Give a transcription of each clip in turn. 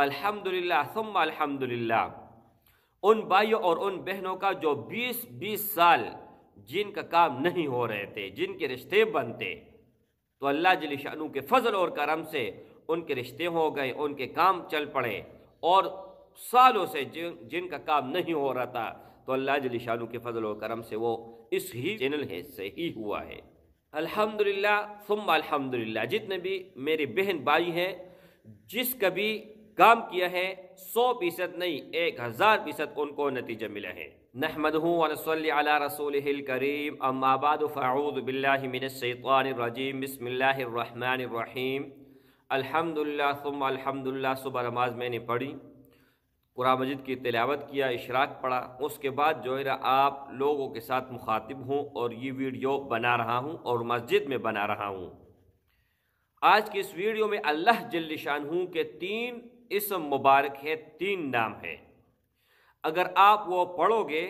अल्हम्दुलिल्लाह थुम अल्हम्दुलिल्लाह उन भाइयों और उन बहनों का जो 20-20 साल जिनका काम नहीं हो रहे थे जिनके रिश्ते बनते तो अल्लाह जली शाहू के फजल और करम से उनके रिश्ते हो गए उनके काम चल पड़े और सालों से जिन जिनका काम नहीं हो रहा था तो अल्लाह जली शाहू के फजल और करम से वो इस ही चैनल है से ही हुआ है अल्हम्दुलिल्लाह सुम अल्हम्दुलिल्लाह जितने भी मेरे बहन भाई हैं जिसका भी काम किया है सौ फीसद नहीं एक हज़ार फीसद उनको नतीजे मिले हैं नहमद रसूल करीम अम्माबाद फ़ाऊद बिल्लाशैतरजीम बसमीम अल्हम्दुलिल्लाह सुबह नमाज मैंने पढ़ी कुरान मजिद की तिलावत किया इशराक पढ़ा उसके बाद जो है आप लोगों के साथ मुखातिब हूँ और ये वीडियो बना रहा हूँ और मस्जिद में बना रहा हूँ आज की इस वीडियो में अल्लाह जल्ल शाह के तीन इसम मुबारक है तीन नाम है अगर आप वो पढ़ोगे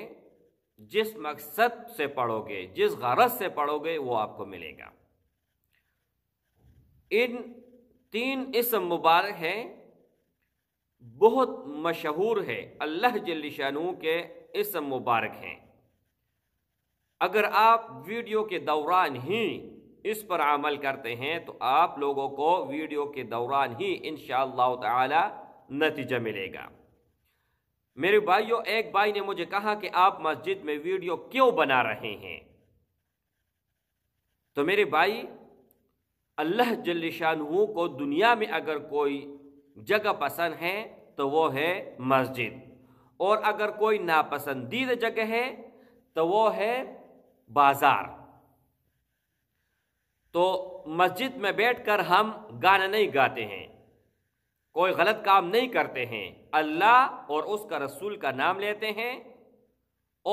जिस मकसद से पढ़ोगे जिस गरज से पढ़ोगे वो आपको मिलेगा इन तीन इसम मुबारक हैं बहुत मशहूर है अल्लाह जल्लशानू के इसम मुबारक हैं अगर आप वीडियो के दौरान ही इस पर अमल करते हैं तो आप लोगों को वीडियो के दौरान ही इन ताला नतीजा मिलेगा मेरे भाइयों एक भाई ने मुझे कहा कि आप मस्जिद में वीडियो क्यों बना रहे हैं तो मेरे भाई अल्लाह जल्लशानू को दुनिया में अगर कोई जगह पसंद है तो वो है मस्जिद और अगर कोई नापसंदीदा जगह है तो वो है बाज़ार तो मस्जिद में बैठकर हम गाना नहीं गाते हैं कोई गलत काम नहीं करते हैं अल्लाह और उसका रसूल का नाम लेते हैं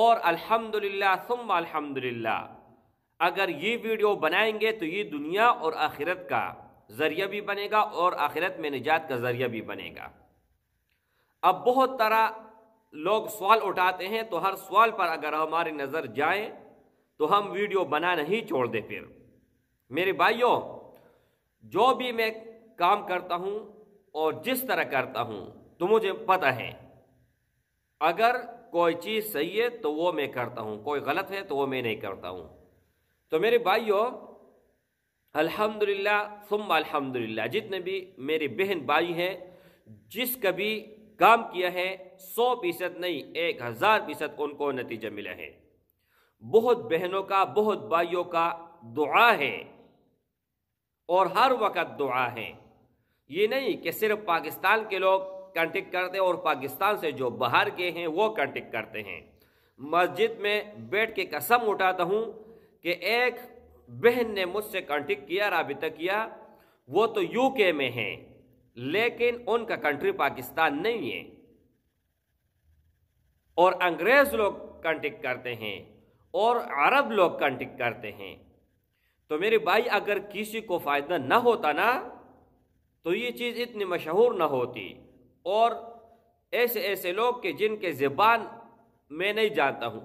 और अल्हम्दुलिल्लाह सुम अल्हम्दुलिल्लाह अगर ये वीडियो बनाएंगे तो ये दुनिया और आखिरत का ज़रिया भी बनेगा और आखिरत में निजात का ज़रिया भी बनेगा अब बहुत तरह लोग सवाल उठाते हैं तो हर सवाल पर अगर हमारी नज़र जाए तो हम वीडियो बना नहीं छोड़ दे फिर मेरे भाइयों जो भी मैं काम करता हूँ और जिस तरह करता हूँ तो मुझे पता है अगर कोई चीज़ सही है तो वो मैं करता हूँ कोई गलत है तो वो मैं नहीं करता हूँ तो मेरे भाइयों अल्हम्दुलिल्लाह सुम अल्हम्दुलिल्लाह जितने भी मेरे बहन भाई हैं जिस कभी काम किया है सौ फीसद नहीं एक हज़ार फीसद उनको नतीजा मिला है बहुत बहनों का बहुत भाइयों का दुआ है और हर वक्त दुआ है ये नहीं कि सिर्फ पाकिस्तान के लोग कंटेक्ट करते हैं और पाकिस्तान से जो बाहर के हैं वो कंटेक्ट करते हैं मस्जिद में बैठ के कसम उठाता हूँ कि एक बहन ने मुझसे कंटेक्ट किया रबता किया वो तो यूके में है लेकिन उनका कंट्री पाकिस्तान नहीं है और अंग्रेज़ लोग कंटेक्ट करते हैं और अरब लोग कंटेक्ट करते हैं तो मेरे भाई अगर किसी को फ़ायदा ना होता ना तो ये चीज़ इतनी मशहूर ना होती और ऐसे ऐसे लोग के जिनके ज़बान मैं नहीं जानता हूँ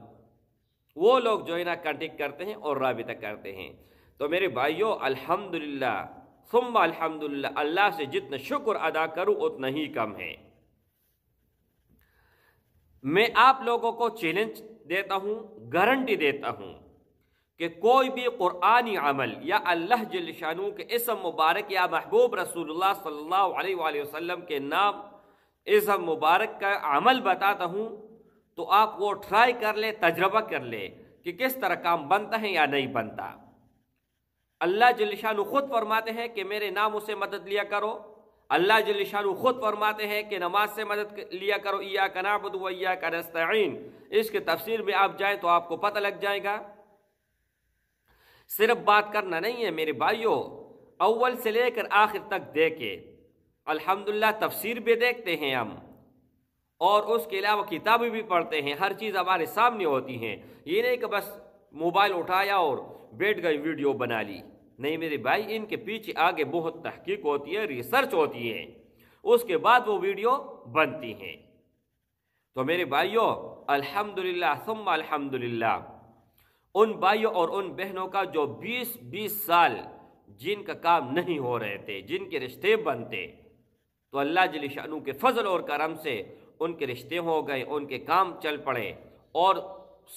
वो लोग जो है ना कॉन्टेक्ट करते हैं और रबित करते हैं तो मेरे भाइयों अल्हम्दुलिल्लाह सुम्मा अल्हम्दुलिल्लाह अल्लाह से जितना शुक्र अदा करूँ उतना ही कम है मैं आप लोगों को चैलेंज देता हूँ गारंटी देता हूँ कि कोई भी क़ुरानी अमल या अल्लाह जलशानू के इसम मुबारक या महबूब रसूल सल्लाम के नाम इसम मुबारक का अमल बताता हूँ तो आप वो ट्राई कर ले तजर्बा कर ले कि किस तरह काम बनता है या नहीं बनता अल्लाह जिलशानु खुद फरमाते हैं कि मेरे नाम उसे मदद लिया करो अल्लाह जिलशानु खुद फरमाते हैं कि नमाज से मदद लिया करो या का व का कनस्तीन इसके तफसर में आप जाएँ तो आपको पता लग जाएगा सिर्फ बात करना नहीं है मेरे भाइयों अव्वल से लेकर आखिर तक देखे अल्हम्दुलिल्लाह तफसीर भी देखते हैं हम और उसके अलावा किताबें भी पढ़ते हैं हर चीज़ हमारे सामने होती हैं ये नहीं कि बस मोबाइल उठाया और बैठ गई वीडियो बना ली नहीं मेरे भाई इनके पीछे आगे बहुत तहकीक होती है रिसर्च होती है उसके बाद वो वीडियो बनती हैं तो मेरे भाइयों अल्हम्दुलिल्लाह सुम्मा अल्हम्दुलिल्लाह उन भाइयों और उन बहनों का जो 20-20 साल जिनका काम नहीं हो रहे थे जिनके रिश्ते बनते तो अल्लाह जली शानू के फजल और करम से उनके रिश्ते हो गए उनके काम चल पड़े और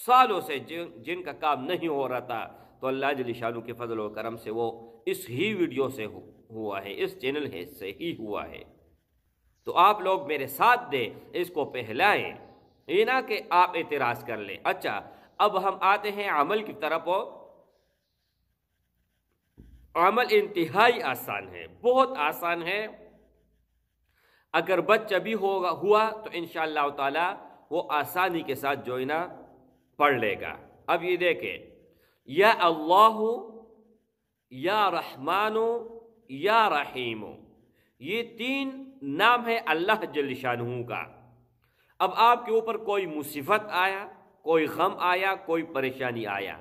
सालों से जिन जिनका काम नहीं हो रहा था तो अल्लाह जली शानू के फजल और करम से वो इस ही वीडियो से हुआ है इस चैनल है से ही हुआ है तो आप लोग मेरे साथ दें इसको पहलाएं ये ना कि आप एतराज़ कर लें अच्छा अब हम आते हैं अमल की तरफ अमल इंतहाई आसान है बहुत आसान है अगर बच्चा भी होगा हुआ तो इन ताला वो आसानी के साथ जो ना पढ़ लेगा अब ये देखे या अल्लाह या रहमानो या रहीम ये तीन नाम है अल्लाह जलशानू का अब आपके ऊपर कोई मुसीबत आया कोई गम आया कोई परेशानी आया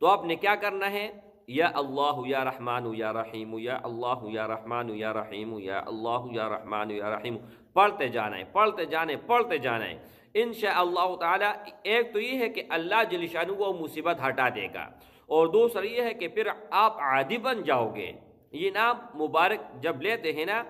तो आपने क्या करना है या अल्लाह या रहमान या रहीम या अल्लाह या रहमान या रहीम या अल्लाह या रहमान या रहीम पढ़ते जाना है पढ़ते जाने पढ़ते जाना है इन शाह एक तो ये है कि अल्लाह जलिशानु को मुसीबत हटा देगा और दूसरा ये है कि फिर आप आदि बन जाओगे ये नाम मुबारक जब लेते हैं ना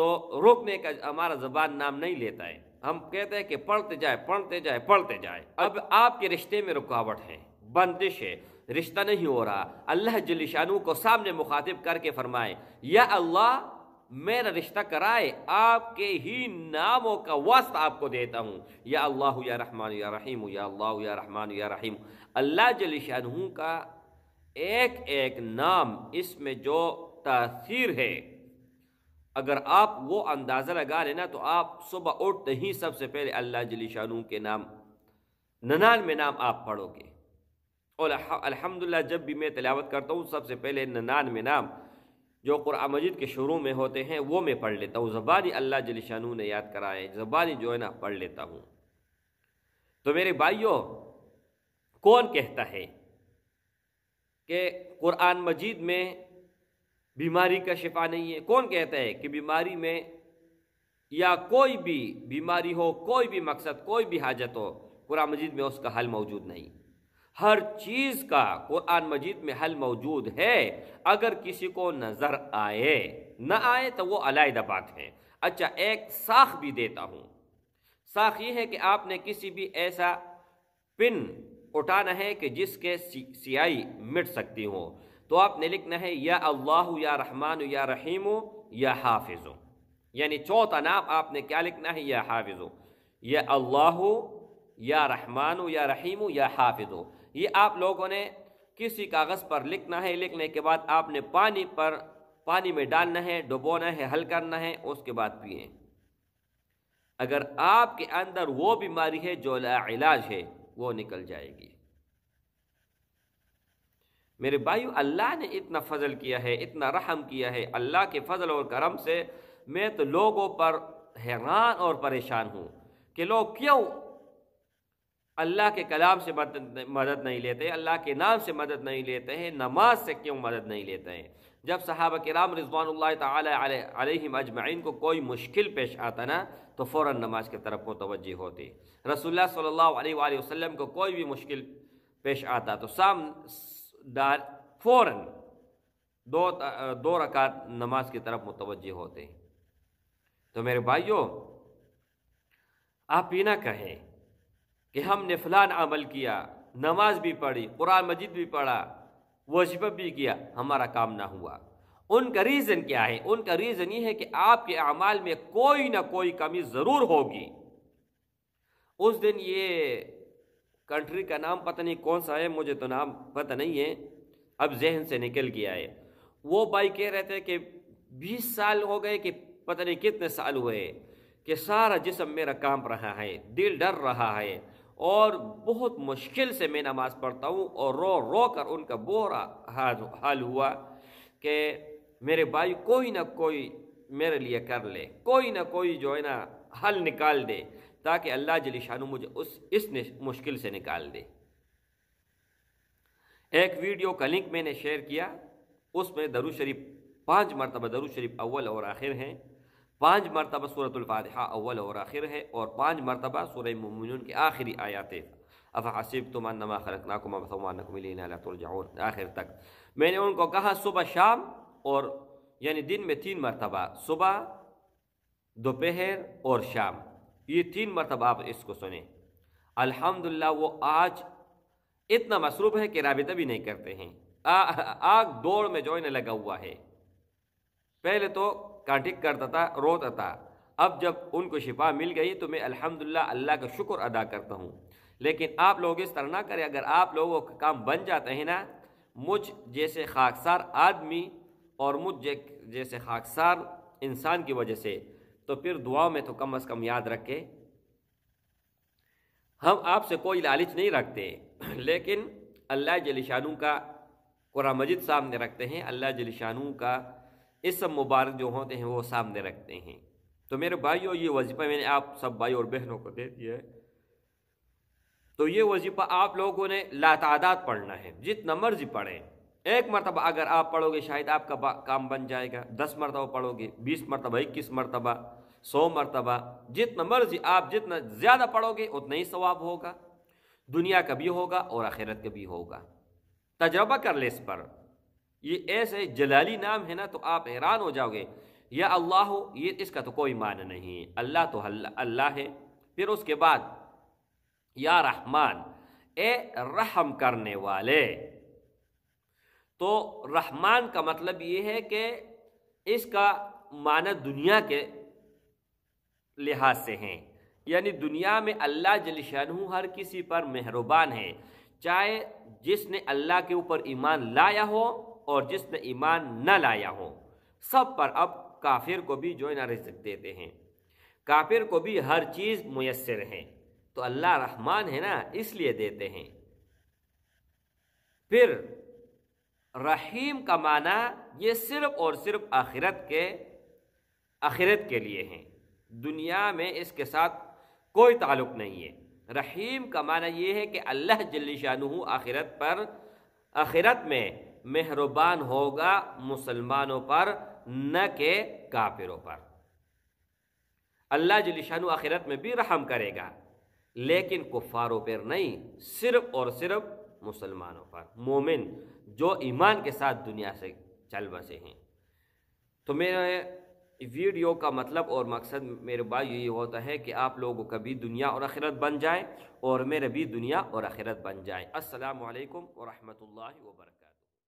तो रोकने का हमारा जबान नाम नहीं लेता है हम कहते हैं कि पढ़ते जाए पढ़ते जाए पढ़ते जाए अब आपके रिश्ते में रुकावट है बंदिश है रिश्ता नहीं हो रहा अल्लाह जलिशानू को सामने मुखातिब करके फरमाए या अल्लाह मेरा रिश्ता कराए आपके ही नामों का वस्त आपको देता हूँ या अल्लाह या रहमान या रहीम या अल्लाह या रहमान या रहीम अल्लाह जलिशानू का एक एक नाम इसमें जो तासीर है अगर आप वो अंदाज़ा लगा लेना तो आप सुबह उठते ही सबसे पहले अल्लाह जली शानू के नाम ननानवे नाम आप पढ़ोगे और अल्हम्दुलिल्लाह जब भी मैं तलावत करता हूँ सबसे पहले ननानवे नाम जो कुरान मजीद के शुरू में होते हैं वो मैं पढ़ लेता हूँ ज़बानी अल्लाह जली शानू ने याद कराए ज़बानी जो है ना पढ़ लेता हूँ तो मेरे भाइयों कौन कहता है कि कुरान मजीद में बीमारी का शिफा नहीं है कौन कहता है कि बीमारी में या कोई भी बीमारी हो कोई भी मकसद कोई भी हाजत हो कुरान मजीद में उसका हल मौजूद नहीं हर चीज़ का कुरान मजीद में हल मौजूद है अगर किसी को नज़र आए न आए तो वो अलायदा बात है अच्छा एक साख भी देता हूँ साख ये है कि आपने किसी भी ऐसा पिन उठाना है कि जिसके सियाई मिट सकती हो तो आपने लिखना है या अल्लाह या रहमान या रहीम या हाफिज़ यानी चौथा नाम आपने क्या लिखना है या हाफिज़ या अल्लाह या रहमान या रहीम या हाफिज़ ये आप लोगों ने किसी कागज़ पर लिखना है लिखने के बाद आपने पानी पर पानी में डालना है डुबोना है हल करना है उसके बाद पिए अगर आपके अंदर वो बीमारी है जो लाइलाज है वो निकल जाएगी मेरे भाई अल्लाह ने इतना फजल किया है इतना रहम किया है अल्लाह के फजल और करम से मैं तो लोगों पर हैरान और परेशान हूँ कि लोग क्यों अल्लाह के कलाम से मदद नहीं लेते अल्लाह के नाम से मदद नहीं लेते हैं नमाज से क्यों मदद नहीं लेते हैं जब साहब के राम तम अजमाइन को कोई मुश्किल पेश आता ना तो फ़ौर नमाज की तरफ मुतवजह होती रसोल्ला सल्ला वसम को कोई भी मुश्किल पेश आता तो साम दार फ़ौर दो दो रकात नमाज की तरफ मुतवजह होते हैं तो मेरे भाइयों आप ये ना कहें कि हमने फ़लान अमल किया नमाज भी पढ़ी कुरान मजिद भी पढ़ा वजब भी किया हमारा काम ना हुआ उनका रीज़न क्या है उनका रीज़न ये है कि आपके अमाल में कोई ना कोई कमी ज़रूर होगी उस दिन ये कंट्री का नाम पता नहीं कौन सा है मुझे तो नाम पता नहीं है अब जहन से निकल गया है वो भाई कह रहे थे कि बीस साल हो गए कि पता नहीं कितने साल हुए कि सारा जिसम मेरा काम रहा है दिल डर रहा है और बहुत मुश्किल से मैं नमाज पढ़ता हूँ और रो रो कर उनका बोरा हाल हुआ कि मेरे भाई कोई ना कोई मेरे लिए कर ले कोई ना कोई जो है ना हल निकाल दे ताकि अल्लाह जलिशानु मुझे उस इस मुश्किल से निकाल दे एक वीडियो का लिंक मैंने शेयर किया उसमें दरू शरीफ पाँच मरतबा दरू शरीफ अव्वल और आखिर हैं पाँच मरतबा सूरतुल्फातहा अव्वल और आखिर है और पाँच मरतबा सूर ममिन के आखिरी आयात अफ़ हसीब तुमान नमा खरक नाकुमातुलजाउन आखिर तक मैंने उनको कहा सुबह शाम और यानी दिन में तीन मरतबा सुबह दोपहर और शाम ये तीन मरतबा आप इसको सुने अल्हम्दुलिल्लाह वो आज इतना मसरूफ़ है कि रबता भी नहीं करते हैं आ, आग दौड़ में जो इन्हें लगा हुआ है पहले तो कांटिक करता था रोता था अब जब उनको शिफा मिल गई तो मैं अल्हम्दुलिल्लाह अल्लाह का शुक्र अदा करता हूँ लेकिन आप लोग इस तरह ना करें अगर आप लोगों का काम बन जाते हैं ना मुझ जैसे खाकसार आदमी और मुझ जैसे खाकसार इंसान की वजह से तो फिर दुआ में तो कम अज़ कम याद रखें हम आपसे कोई लालच नहीं रखते लेकिन अल्लाह जलिशानू का कुरान मजिद सामने रखते हैं अल्लाह जलिशानू का इस सब मुबारक जो होते हैं वो सामने रखते हैं तो मेरे भाइयों ये वजीफ़ा मैंने आप सब भाई और बहनों को दे दिया है तो ये वजीफ़ा आप लोगों ने लातादात पढ़ना है जितना मर्ज़ी पढ़ें एक मरतबा अगर आप पढ़ोगे शायद आपका काम बन जाएगा दस मरतबा पढ़ोगे बीस मरतबा इक्कीस मरतबा सौ मरतबा जितना मर्जी आप जितना ज़्यादा पढ़ोगे उतना ही सवाब होगा दुनिया का भी होगा और आखिरत का भी होगा तजर्बा कर ले इस पर ये ऐसे जलाली नाम है ना तो आप हैरान हो जाओगे या अल्लाह हो ये इसका तो कोई मान नहीं अल्लाह तो अल्लाह है फिर उसके बाद या रहमान ए रहम करने वाले तो रहमान का मतलब ये है कि इसका माना दुनिया के लिहाज से हैं यानी दुनिया में अल्लाह जलशानू हर किसी पर मेहरबान है चाहे जिसने अल्लाह के ऊपर ईमान लाया हो और जिसने ईमान न लाया हो सब पर अब काफिर को भी जो ना रिजक देते हैं काफिर को भी हर चीज़ मैसर है तो अल्लाह रहमान है ना इसलिए देते हैं फिर रहीम का माना ये सिर्फ और सिर्फ आखिरत के आखिरत के लिए हैं दुनिया में इसके साथ कोई ताल्लुक नहीं है रहीम का माना ये है कि अल्लाह जल्ली शाह आखिरत पर आखिरत में मेहरबान होगा मुसलमानों पर न के काफिरों पर अल्लाह जल्ली शाह आखिरत में भी रहम करेगा लेकिन कुफारों पर नहीं सिर्फ और सिर्फ मुसलमानों पर मोमिन जो ईमान के साथ दुनिया से चल बसे हैं तो मेरे वीडियो का मतलब और मकसद मेरे बात यही होता है कि आप लोगों का भी दुनिया और आखिरत बन जाए और मेरे भी दुनिया और आखिरत बन जाए असलकम वरहमल वर्क